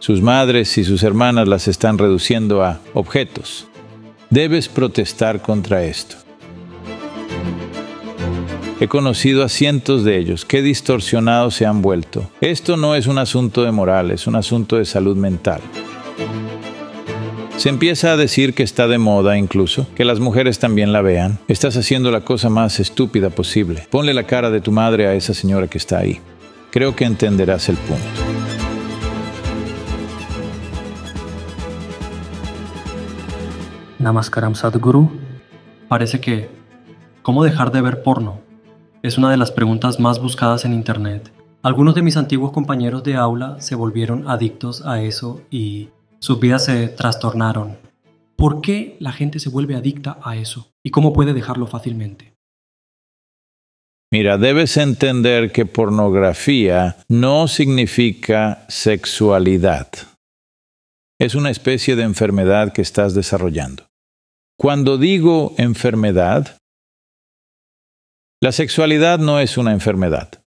Sus madres y sus hermanas las están reduciendo a objetos. Debes protestar contra esto. He conocido a cientos de ellos, qué distorsionados se han vuelto. Esto no es un asunto de moral, es un asunto de salud mental. Se empieza a decir que está de moda incluso, que las mujeres también la vean. Estás haciendo la cosa más estúpida posible. Ponle la cara de tu madre a esa señora que está ahí. Creo que entenderás el punto. Namaskaram Sadhguru. Parece que, ¿cómo dejar de ver porno? Es una de las preguntas más buscadas en Internet. Algunos de mis antiguos compañeros de aula se volvieron adictos a eso y sus vidas se trastornaron. ¿Por qué la gente se vuelve adicta a eso? ¿Y cómo puede dejarlo fácilmente? Mira, debes entender que pornografía no significa sexualidad. Es una especie de enfermedad que estás desarrollando. Cuando digo enfermedad, la sexualidad no es una enfermedad.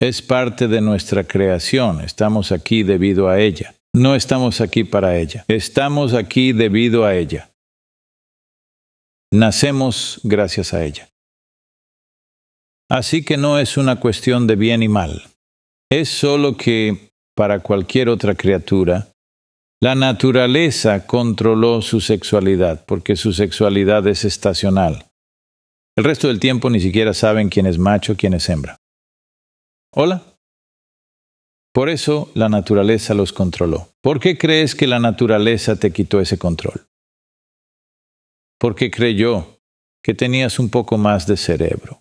Es parte de nuestra creación. Estamos aquí debido a ella. No estamos aquí para ella. Estamos aquí debido a ella. Nacemos gracias a ella. Así que no es una cuestión de bien y mal. Es solo que, para cualquier otra criatura, la naturaleza controló su sexualidad, porque su sexualidad es estacional. El resto del tiempo ni siquiera saben quién es macho, quién es hembra. Hola. Por eso la naturaleza los controló. ¿Por qué crees que la naturaleza te quitó ese control? Porque creyó que tenías un poco más de cerebro,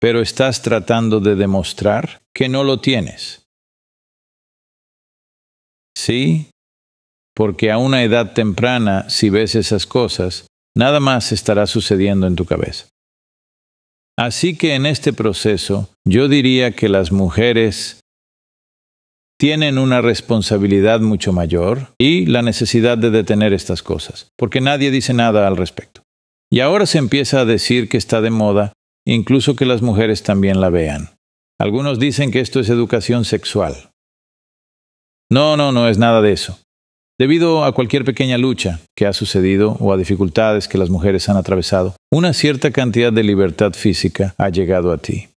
pero estás tratando de demostrar que no lo tienes. Sí, porque a una edad temprana, si ves esas cosas, nada más estará sucediendo en tu cabeza. Así que en este proceso, yo diría que las mujeres tienen una responsabilidad mucho mayor y la necesidad de detener estas cosas, porque nadie dice nada al respecto. Y ahora se empieza a decir que está de moda, incluso que las mujeres también la vean. Algunos dicen que esto es educación sexual. No, no, no es nada de eso. Debido a cualquier pequeña lucha que ha sucedido o a dificultades que las mujeres han atravesado, una cierta cantidad de libertad física ha llegado a ti.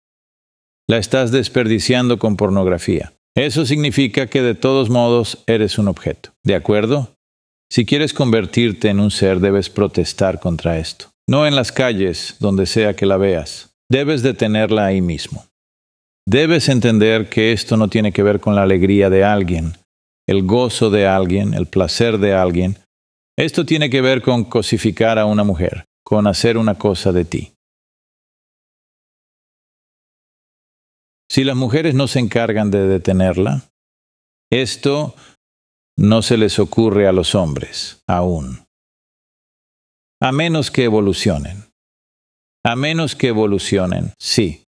La estás desperdiciando con pornografía. Eso significa que de todos modos eres un objeto. ¿De acuerdo? Si quieres convertirte en un ser debes protestar contra esto. No en las calles, donde sea que la veas. Debes detenerla ahí mismo. Debes entender que esto no tiene que ver con la alegría de alguien, el gozo de alguien, el placer de alguien. Esto tiene que ver con cosificar a una mujer, con hacer una cosa de ti. Si las mujeres no se encargan de detenerla, esto no se les ocurre a los hombres aún. A menos que evolucionen. A menos que evolucionen, sí.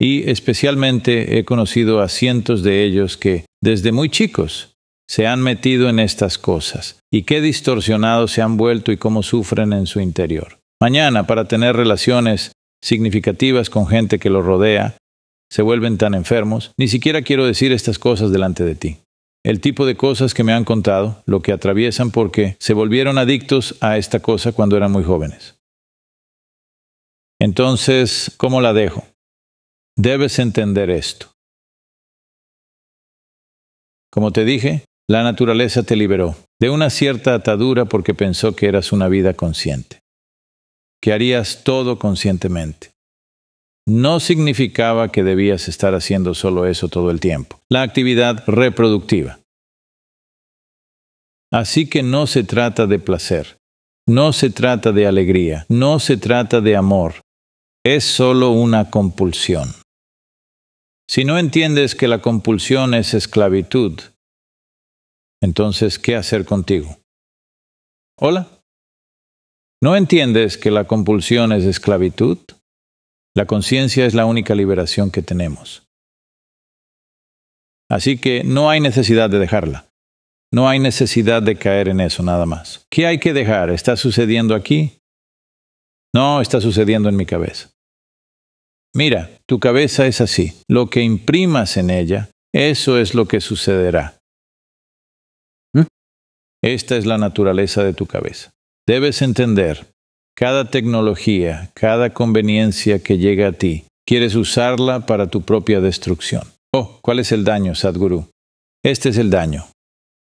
Y especialmente he conocido a cientos de ellos que, desde muy chicos, se han metido en estas cosas y qué distorsionados se han vuelto y cómo sufren en su interior. Mañana, para tener relaciones significativas con gente que los rodea, se vuelven tan enfermos, ni siquiera quiero decir estas cosas delante de ti. El tipo de cosas que me han contado, lo que atraviesan porque se volvieron adictos a esta cosa cuando eran muy jóvenes. Entonces, ¿cómo la dejo? Debes entender esto. Como te dije, la naturaleza te liberó de una cierta atadura porque pensó que eras una vida consciente, que harías todo conscientemente. No significaba que debías estar haciendo solo eso todo el tiempo, la actividad reproductiva. Así que no se trata de placer, no se trata de alegría, no se trata de amor, es solo una compulsión. Si no entiendes que la compulsión es esclavitud, entonces, ¿qué hacer contigo? Hola. ¿No entiendes que la compulsión es esclavitud? La conciencia es la única liberación que tenemos. Así que no hay necesidad de dejarla. No hay necesidad de caer en eso nada más. ¿Qué hay que dejar? ¿Está sucediendo aquí? No, está sucediendo en mi cabeza. Mira, tu cabeza es así. Lo que imprimas en ella, eso es lo que sucederá. Esta es la naturaleza de tu cabeza. Debes entender, cada tecnología, cada conveniencia que llega a ti, quieres usarla para tu propia destrucción. Oh, ¿cuál es el daño, Sadhguru? Este es el daño.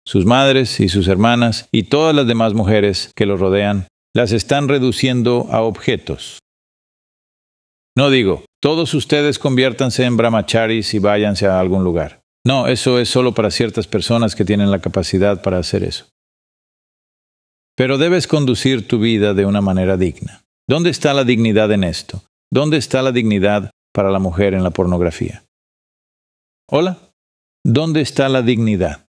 Sus madres y sus hermanas y todas las demás mujeres que lo rodean las están reduciendo a objetos. No digo, todos ustedes conviértanse en brahmacharis y váyanse a algún lugar. No, eso es solo para ciertas personas que tienen la capacidad para hacer eso. Pero debes conducir tu vida de una manera digna. ¿Dónde está la dignidad en esto? ¿Dónde está la dignidad para la mujer en la pornografía? Hola, ¿dónde está la dignidad?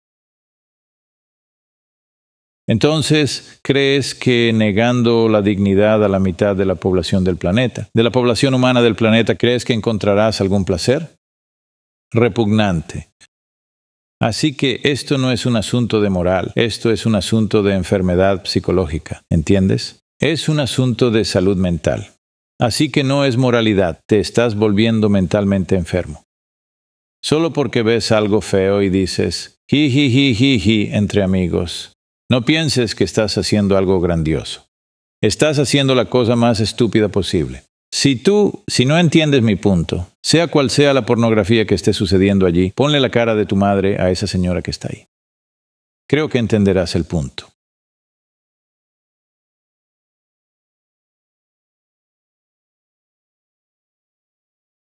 Entonces, ¿crees que negando la dignidad a la mitad de la población del planeta, de la población humana del planeta, crees que encontrarás algún placer? Repugnante, Así que esto no es un asunto de moral, esto es un asunto de enfermedad psicológica, ¿entiendes? Es un asunto de salud mental. Así que no es moralidad, te estás volviendo mentalmente enfermo. Solo porque ves algo feo y dices, ji, entre amigos, no pienses que estás haciendo algo grandioso. Estás haciendo la cosa más estúpida posible. Si tú, si no entiendes mi punto, sea cual sea la pornografía que esté sucediendo allí, ponle la cara de tu madre a esa señora que está ahí. Creo que entenderás el punto.